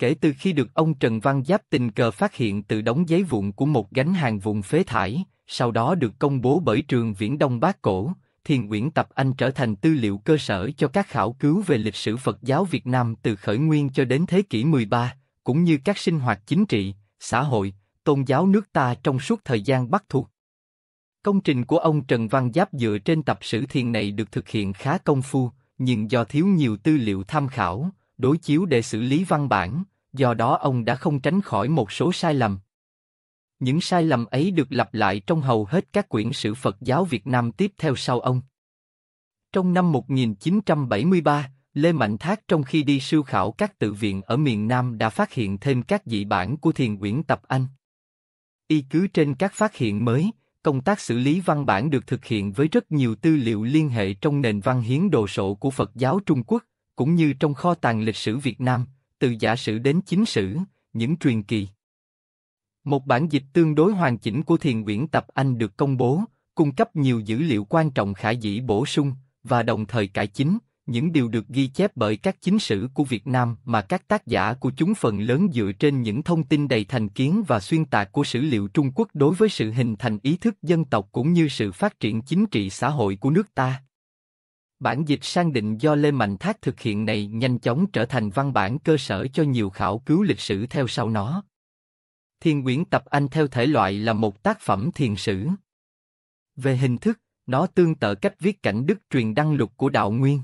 Kể từ khi được ông Trần Văn Giáp tình cờ phát hiện từ đống giấy vụn của một gánh hàng vụn phế thải, sau đó được công bố bởi trường Viễn Đông Bác Cổ, Thiền Nguyễn Tập Anh trở thành tư liệu cơ sở cho các khảo cứu về lịch sử Phật giáo Việt Nam từ khởi nguyên cho đến thế kỷ 13, cũng như các sinh hoạt chính trị, xã hội, tôn giáo nước ta trong suốt thời gian Bắc thuộc. Công trình của ông Trần Văn Giáp dựa trên tập sử thiền này được thực hiện khá công phu, nhưng do thiếu nhiều tư liệu tham khảo, đối chiếu để xử lý văn bản, do đó ông đã không tránh khỏi một số sai lầm. Những sai lầm ấy được lặp lại trong hầu hết các quyển sử Phật giáo Việt Nam tiếp theo sau ông. Trong năm 1973, Lê Mạnh Thác trong khi đi sưu khảo các tự viện ở miền Nam đã phát hiện thêm các dị bản của thiền quyển tập Anh. Y cứ trên các phát hiện mới, công tác xử lý văn bản được thực hiện với rất nhiều tư liệu liên hệ trong nền văn hiến đồ sộ của Phật giáo Trung Quốc, cũng như trong kho tàng lịch sử Việt Nam, từ giả sử đến chính sử, những truyền kỳ. Một bản dịch tương đối hoàn chỉnh của Thiền Nguyễn Tập Anh được công bố, cung cấp nhiều dữ liệu quan trọng khả dĩ bổ sung và đồng thời cải chính những điều được ghi chép bởi các chính sử của Việt Nam mà các tác giả của chúng phần lớn dựa trên những thông tin đầy thành kiến và xuyên tạc của sử liệu Trung Quốc đối với sự hình thành ý thức dân tộc cũng như sự phát triển chính trị xã hội của nước ta. Bản dịch sang định do Lê Mạnh Thác thực hiện này nhanh chóng trở thành văn bản cơ sở cho nhiều khảo cứu lịch sử theo sau nó. Thiên quyển tập Anh theo thể loại là một tác phẩm thiền sử. Về hình thức, nó tương tự cách viết cảnh đức truyền đăng lục của đạo nguyên.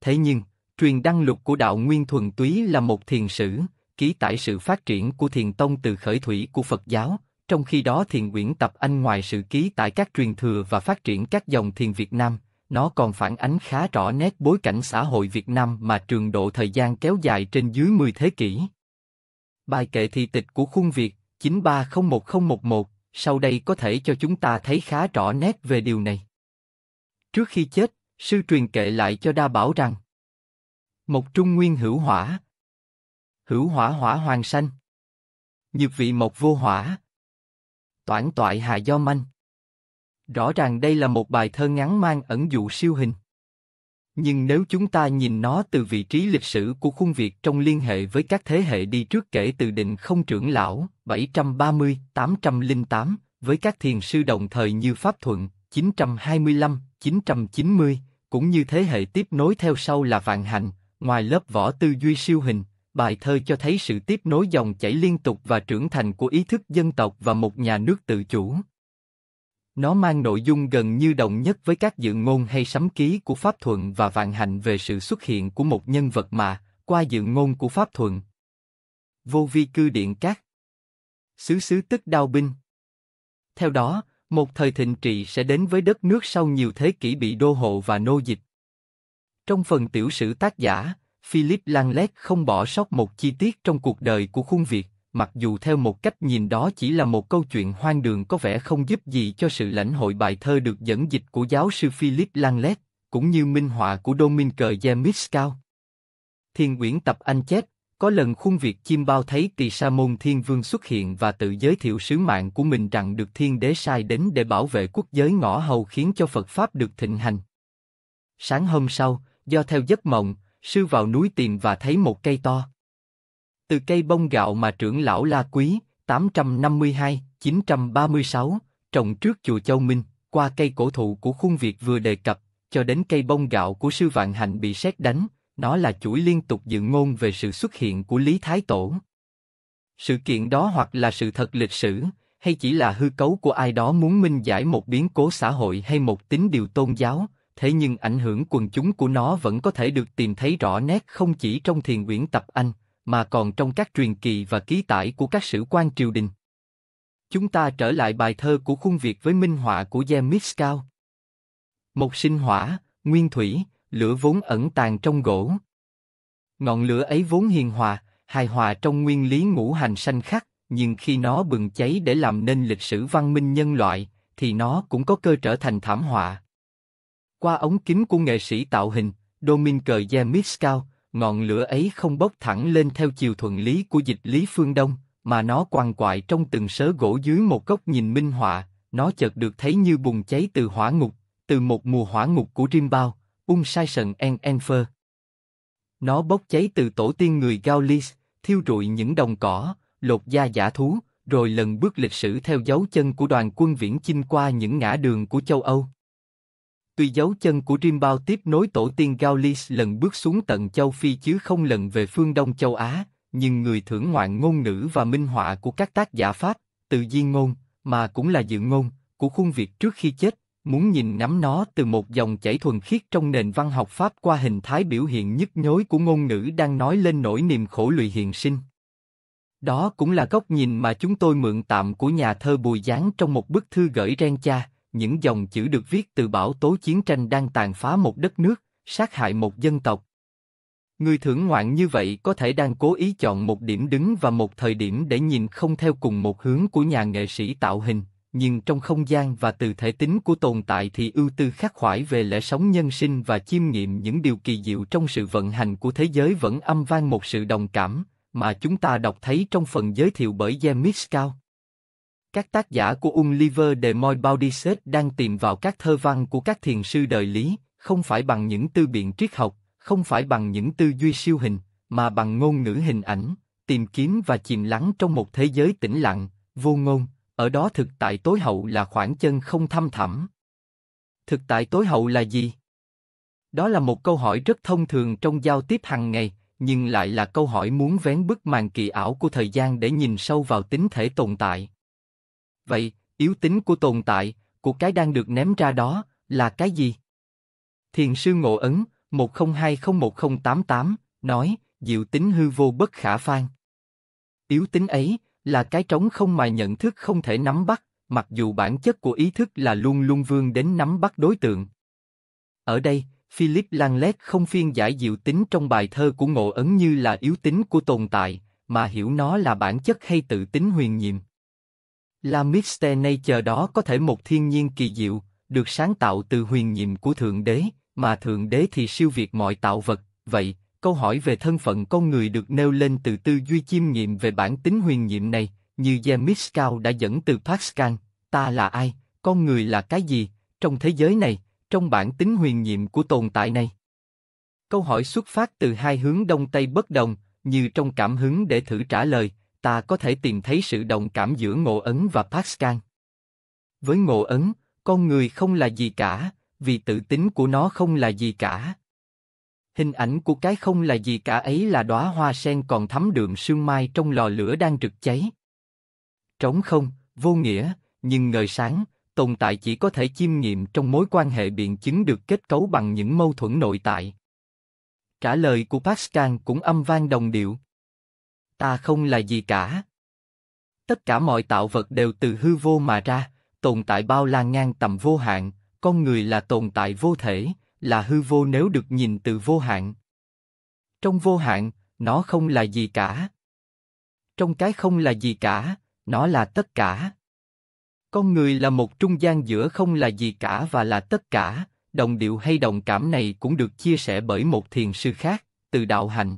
Thế nhưng, truyền đăng lục của đạo nguyên thuần túy là một thiền sử, ký tại sự phát triển của thiền tông từ khởi thủy của Phật giáo, trong khi đó thiền quyển tập Anh ngoài sự ký tại các truyền thừa và phát triển các dòng thiền Việt Nam, nó còn phản ánh khá rõ nét bối cảnh xã hội Việt Nam mà trường độ thời gian kéo dài trên dưới 10 thế kỷ. Bài kệ thi tịch của khuôn Việt 93010111 sau đây có thể cho chúng ta thấy khá rõ nét về điều này. Trước khi chết, sư truyền kệ lại cho đa bảo rằng Một trung nguyên hữu hỏa Hữu hỏa hỏa hoàng sanh Nhược vị một vô hỏa Toản toại hà do manh Rõ ràng đây là một bài thơ ngắn mang ẩn dụ siêu hình. Nhưng nếu chúng ta nhìn nó từ vị trí lịch sử của khuôn Việt trong liên hệ với các thế hệ đi trước kể từ định không trưởng lão 730-808 với các thiền sư đồng thời như Pháp Thuận 925-990 cũng như thế hệ tiếp nối theo sau là Vạn Hạnh, ngoài lớp vỏ tư duy siêu hình, bài thơ cho thấy sự tiếp nối dòng chảy liên tục và trưởng thành của ý thức dân tộc và một nhà nước tự chủ. Nó mang nội dung gần như đồng nhất với các dự ngôn hay sấm ký của Pháp Thuận và vạn hạnh về sự xuất hiện của một nhân vật mà, qua dự ngôn của Pháp Thuận. Vô vi cư điện các Xứ xứ tức đao binh Theo đó, một thời thịnh trị sẽ đến với đất nước sau nhiều thế kỷ bị đô hộ và nô dịch. Trong phần tiểu sử tác giả, Philip Langlet không bỏ sót một chi tiết trong cuộc đời của Khung Việt mặc dù theo một cách nhìn đó chỉ là một câu chuyện hoang đường có vẻ không giúp gì cho sự lãnh hội bài thơ được dẫn dịch của giáo sư Philip Langlet, cũng như minh họa của Dominique James Thiên quyển tập Anh chết, có lần khuôn việt chim bao thấy tỳ sa môn thiên vương xuất hiện và tự giới thiệu sứ mạng của mình rằng được thiên đế sai đến để bảo vệ quốc giới ngõ hầu khiến cho Phật Pháp được thịnh hành. Sáng hôm sau, do theo giấc mộng, sư vào núi tìm và thấy một cây to từ cây bông gạo mà trưởng lão La Quý, 852-936, trồng trước chùa Châu Minh, qua cây cổ thụ của khuôn Việt vừa đề cập, cho đến cây bông gạo của sư Vạn Hạnh bị xét đánh, nó là chuỗi liên tục dựng ngôn về sự xuất hiện của Lý Thái Tổ. Sự kiện đó hoặc là sự thật lịch sử, hay chỉ là hư cấu của ai đó muốn minh giải một biến cố xã hội hay một tín điều tôn giáo, thế nhưng ảnh hưởng quần chúng của nó vẫn có thể được tìm thấy rõ nét không chỉ trong thiền quyển tập Anh, mà còn trong các truyền kỳ và ký tải của các sử quan triều đình. Chúng ta trở lại bài thơ của khung Việt với minh họa của James Một sinh hỏa, nguyên thủy, lửa vốn ẩn tàng trong gỗ. Ngọn lửa ấy vốn hiền hòa, hài hòa trong nguyên lý ngũ hành sanh khắc, nhưng khi nó bừng cháy để làm nên lịch sử văn minh nhân loại, thì nó cũng có cơ trở thành thảm họa. Qua ống kính của nghệ sĩ tạo hình, Dominguez James Cao, ngọn lửa ấy không bốc thẳng lên theo chiều thuận lý của dịch lý phương đông, mà nó quằn quại trong từng sớ gỗ dưới một góc nhìn minh họa, nó chợt được thấy như bùng cháy từ hỏa ngục, từ một mùa hỏa ngục của Rimbao, ung sai sần en enfer. Nó bốc cháy từ tổ tiên người Gaulis, thiêu rụi những đồng cỏ, lột da giả thú, rồi lần bước lịch sử theo dấu chân của đoàn quân viễn chinh qua những ngã đường của châu Âu. Tuy dấu chân của Rimbao tiếp nối tổ tiên Gaulis lần bước xuống tận châu Phi chứ không lần về phương đông châu Á, nhưng người thưởng ngoạn ngôn ngữ và minh họa của các tác giả Pháp, từ di ngôn, mà cũng là dự ngôn, của khuôn Việt trước khi chết, muốn nhìn nắm nó từ một dòng chảy thuần khiết trong nền văn học Pháp qua hình thái biểu hiện nhức nhối của ngôn ngữ đang nói lên nỗi niềm khổ lụy hiện sinh. Đó cũng là góc nhìn mà chúng tôi mượn tạm của nhà thơ Bùi Giáng trong một bức thư gửi Ren Cha, những dòng chữ được viết từ bão tố chiến tranh đang tàn phá một đất nước, sát hại một dân tộc. Người thưởng ngoạn như vậy có thể đang cố ý chọn một điểm đứng và một thời điểm để nhìn không theo cùng một hướng của nhà nghệ sĩ tạo hình, nhưng trong không gian và từ thể tính của tồn tại thì ưu tư khắc khoải về lẽ sống nhân sinh và chiêm nghiệm những điều kỳ diệu trong sự vận hành của thế giới vẫn âm vang một sự đồng cảm mà chúng ta đọc thấy trong phần giới thiệu bởi James Cao. Các tác giả của Unilever de Moi Baudiset đang tìm vào các thơ văn của các thiền sư đời lý, không phải bằng những tư biện triết học, không phải bằng những tư duy siêu hình, mà bằng ngôn ngữ hình ảnh, tìm kiếm và chìm lắng trong một thế giới tĩnh lặng, vô ngôn, ở đó thực tại tối hậu là khoảng chân không thăm thẳm. Thực tại tối hậu là gì? Đó là một câu hỏi rất thông thường trong giao tiếp hàng ngày, nhưng lại là câu hỏi muốn vén bức màn kỳ ảo của thời gian để nhìn sâu vào tính thể tồn tại. Vậy, yếu tính của tồn tại, của cái đang được ném ra đó, là cái gì? Thiền sư Ngộ Ấn, một một không không không hai tám tám nói, diệu tính hư vô bất khả phan. Yếu tính ấy, là cái trống không mà nhận thức không thể nắm bắt, mặc dù bản chất của ý thức là luôn luôn vương đến nắm bắt đối tượng. Ở đây, Philip Langlet không phiên giải diệu tính trong bài thơ của Ngộ Ấn như là yếu tính của tồn tại, mà hiểu nó là bản chất hay tự tính huyền nhiệm. La Mixte nay chờ đó có thể một thiên nhiên kỳ diệu, được sáng tạo từ huyền nhiệm của Thượng Đế, mà Thượng Đế thì siêu việt mọi tạo vật, vậy, câu hỏi về thân phận con người được nêu lên từ tư duy chiêm nghiệm về bản tính huyền nhiệm này, như James Cao đã dẫn từ Pascal, ta là ai, con người là cái gì, trong thế giới này, trong bản tính huyền nhiệm của tồn tại này. Câu hỏi xuất phát từ hai hướng đông tây bất đồng, như trong cảm hứng để thử trả lời, ta có thể tìm thấy sự đồng cảm giữa Ngộ Ấn và Pascal. Với Ngộ Ấn, con người không là gì cả, vì tự tính của nó không là gì cả. Hình ảnh của cái không là gì cả ấy là đóa hoa sen còn thắm đượm sương mai trong lò lửa đang rực cháy. Trống không, vô nghĩa, nhưng ngời sáng, tồn tại chỉ có thể chiêm nghiệm trong mối quan hệ biện chứng được kết cấu bằng những mâu thuẫn nội tại. Trả lời của Pascal cũng âm vang đồng điệu ta không là gì cả. Tất cả mọi tạo vật đều từ hư vô mà ra, tồn tại bao la ngang tầm vô hạn, con người là tồn tại vô thể, là hư vô nếu được nhìn từ vô hạn. Trong vô hạn, nó không là gì cả. Trong cái không là gì cả, nó là tất cả. Con người là một trung gian giữa không là gì cả và là tất cả, đồng điệu hay đồng cảm này cũng được chia sẻ bởi một thiền sư khác, từ đạo hành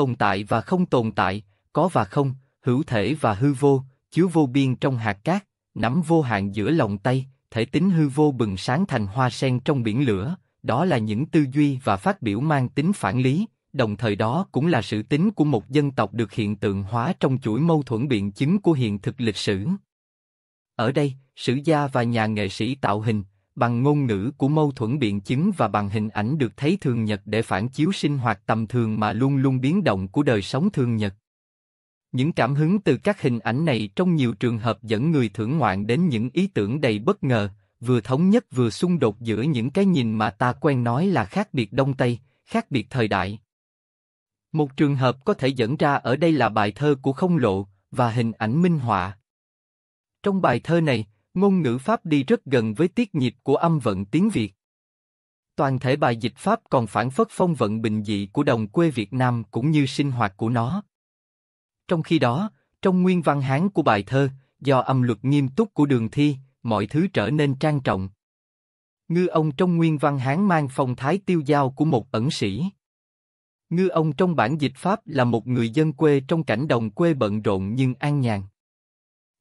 tồn tại và không tồn tại, có và không, hữu thể và hư vô, chứa vô biên trong hạt cát, nắm vô hạn giữa lòng tay, thể tính hư vô bừng sáng thành hoa sen trong biển lửa, đó là những tư duy và phát biểu mang tính phản lý, đồng thời đó cũng là sự tính của một dân tộc được hiện tượng hóa trong chuỗi mâu thuẫn biện chứng của hiện thực lịch sử. Ở đây, sử gia và nhà nghệ sĩ tạo hình, bằng ngôn ngữ của mâu thuẫn biện chứng và bằng hình ảnh được thấy thường nhật để phản chiếu sinh hoạt tầm thường mà luôn luôn biến động của đời sống thường nhật. Những cảm hứng từ các hình ảnh này trong nhiều trường hợp dẫn người thưởng ngoạn đến những ý tưởng đầy bất ngờ, vừa thống nhất vừa xung đột giữa những cái nhìn mà ta quen nói là khác biệt Đông Tây, khác biệt thời đại. Một trường hợp có thể dẫn ra ở đây là bài thơ của Không Lộ và hình ảnh minh họa. Trong bài thơ này, Ngôn ngữ Pháp đi rất gần với tiết nhịp của âm vận tiếng Việt. Toàn thể bài dịch Pháp còn phản phất phong vận bình dị của đồng quê Việt Nam cũng như sinh hoạt của nó. Trong khi đó, trong nguyên văn Hán của bài thơ, do âm luật nghiêm túc của đường thi, mọi thứ trở nên trang trọng. Ngư ông trong nguyên văn Hán mang phong thái tiêu dao của một ẩn sĩ. Ngư ông trong bản dịch Pháp là một người dân quê trong cảnh đồng quê bận rộn nhưng an nhàn.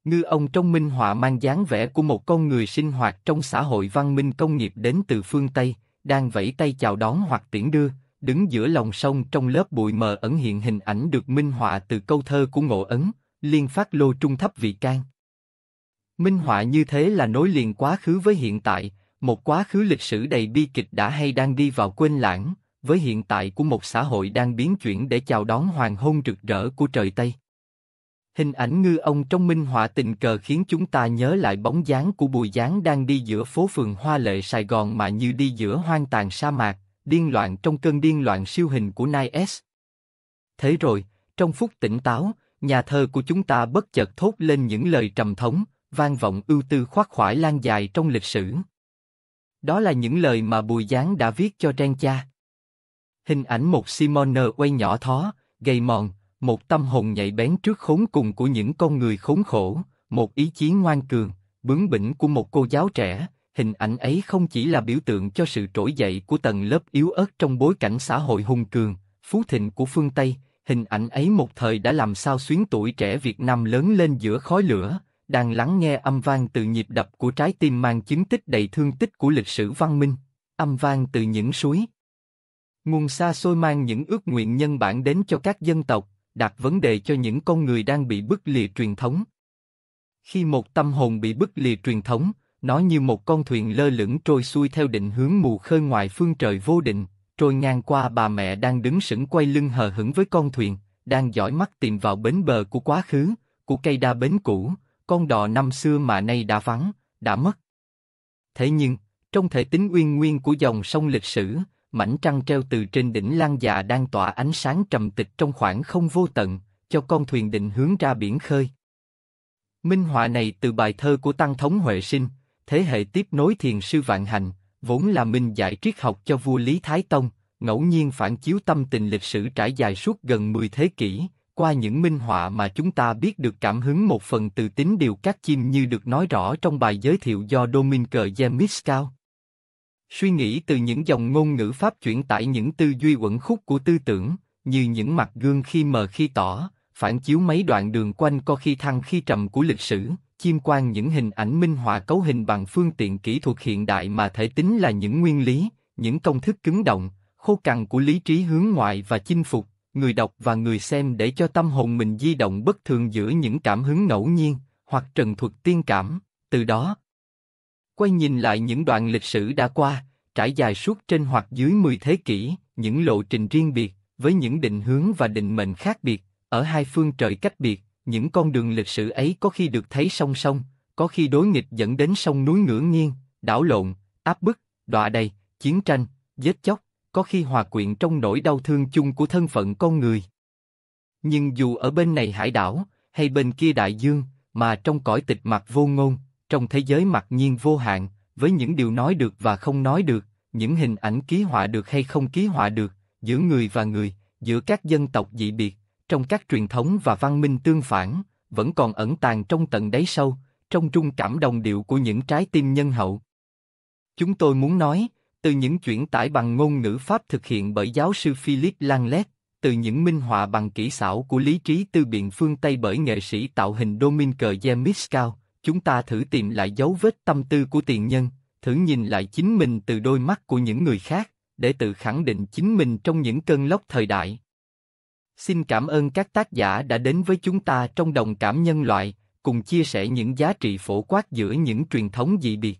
Ngư ông trong minh họa mang dáng vẻ của một con người sinh hoạt trong xã hội văn minh công nghiệp đến từ phương Tây, đang vẫy tay chào đón hoặc tiễn đưa, đứng giữa lòng sông trong lớp bụi mờ ẩn hiện hình ảnh được minh họa từ câu thơ của Ngộ Ấn, liên phát lô trung thấp vị can. Minh họa như thế là nối liền quá khứ với hiện tại, một quá khứ lịch sử đầy bi kịch đã hay đang đi vào quên lãng, với hiện tại của một xã hội đang biến chuyển để chào đón hoàng hôn rực rỡ của trời Tây. Hình ảnh ngư ông trong minh họa tình cờ khiến chúng ta nhớ lại bóng dáng của Bùi Giáng đang đi giữa phố phường hoa lệ Sài Gòn mà như đi giữa hoang tàn sa mạc, điên loạn trong cơn điên loạn siêu hình của Nai S. Thế rồi, trong phút tỉnh táo, nhà thơ của chúng ta bất chợt thốt lên những lời trầm thống, vang vọng ưu tư khoác khoải lan dài trong lịch sử. Đó là những lời mà Bùi Giáng đã viết cho trang Cha. Hình ảnh một Simone quay nhỏ thó, gầy mòn, một tâm hồn nhạy bén trước khốn cùng của những con người khốn khổ, một ý chí ngoan cường, bướng bỉnh của một cô giáo trẻ. Hình ảnh ấy không chỉ là biểu tượng cho sự trỗi dậy của tầng lớp yếu ớt trong bối cảnh xã hội hung cường, phú thịnh của phương Tây, hình ảnh ấy một thời đã làm sao xuyến tuổi trẻ Việt Nam lớn lên giữa khói lửa, đang lắng nghe âm vang từ nhịp đập của trái tim mang chứng tích đầy thương tích của lịch sử văn minh, âm vang từ những suối. Nguồn xa xôi mang những ước nguyện nhân bản đến cho các dân tộc, đặt vấn đề cho những con người đang bị bức lìa truyền thống. Khi một tâm hồn bị bức lìa truyền thống, nó như một con thuyền lơ lửng trôi xuôi theo định hướng mù khơi ngoài phương trời vô định, trôi ngang qua bà mẹ đang đứng sững quay lưng hờ hững với con thuyền, đang dõi mắt tìm vào bến bờ của quá khứ, của cây đa bến cũ, con đò năm xưa mà nay đã vắng, đã mất. Thế nhưng, trong thể tính uyên nguyên của dòng sông lịch sử, mảnh trăng treo từ trên đỉnh lan già đang tỏa ánh sáng trầm tịch trong khoảng không vô tận, cho con thuyền định hướng ra biển khơi. Minh họa này từ bài thơ của Tăng Thống Huệ Sinh, thế hệ tiếp nối thiền sư Vạn Hành, vốn là Minh giải triết học cho vua Lý Thái Tông, ngẫu nhiên phản chiếu tâm tình lịch sử trải dài suốt gần 10 thế kỷ, qua những minh họa mà chúng ta biết được cảm hứng một phần từ tính điều các chim như được nói rõ trong bài giới thiệu do Domingo Jemiscal. Suy nghĩ từ những dòng ngôn ngữ Pháp chuyển tải những tư duy quẩn khúc của tư tưởng, như những mặt gương khi mờ khi tỏ, phản chiếu mấy đoạn đường quanh co khi thăng khi trầm của lịch sử, chiêm quan những hình ảnh minh họa cấu hình bằng phương tiện kỹ thuật hiện đại mà thể tính là những nguyên lý, những công thức cứng động, khô cằn của lý trí hướng ngoại và chinh phục, người đọc và người xem để cho tâm hồn mình di động bất thường giữa những cảm hứng ngẫu nhiên, hoặc trần thuật tiên cảm, từ đó, Quay nhìn lại những đoạn lịch sử đã qua, trải dài suốt trên hoặc dưới 10 thế kỷ, những lộ trình riêng biệt, với những định hướng và định mệnh khác biệt, ở hai phương trời cách biệt, những con đường lịch sử ấy có khi được thấy song song, có khi đối nghịch dẫn đến sông núi ngưỡng nghiêng, đảo lộn, áp bức, đọa đầy, chiến tranh, giết chóc, có khi hòa quyện trong nỗi đau thương chung của thân phận con người. Nhưng dù ở bên này hải đảo, hay bên kia đại dương, mà trong cõi tịch mặc vô ngôn, trong thế giới mặc nhiên vô hạn, với những điều nói được và không nói được, những hình ảnh ký họa được hay không ký họa được, giữa người và người, giữa các dân tộc dị biệt, trong các truyền thống và văn minh tương phản, vẫn còn ẩn tàng trong tận đáy sâu, trong trung cảm đồng điệu của những trái tim nhân hậu. Chúng tôi muốn nói, từ những chuyển tải bằng ngôn ngữ Pháp thực hiện bởi giáo sư Philip Langlet, từ những minh họa bằng kỹ xảo của lý trí tư biện phương Tây bởi nghệ sĩ tạo hình Dominique Jemiscal, chúng ta thử tìm lại dấu vết tâm tư của tiền nhân, thử nhìn lại chính mình từ đôi mắt của những người khác, để tự khẳng định chính mình trong những cơn lốc thời đại. Xin cảm ơn các tác giả đã đến với chúng ta trong đồng cảm nhân loại, cùng chia sẻ những giá trị phổ quát giữa những truyền thống dị biệt.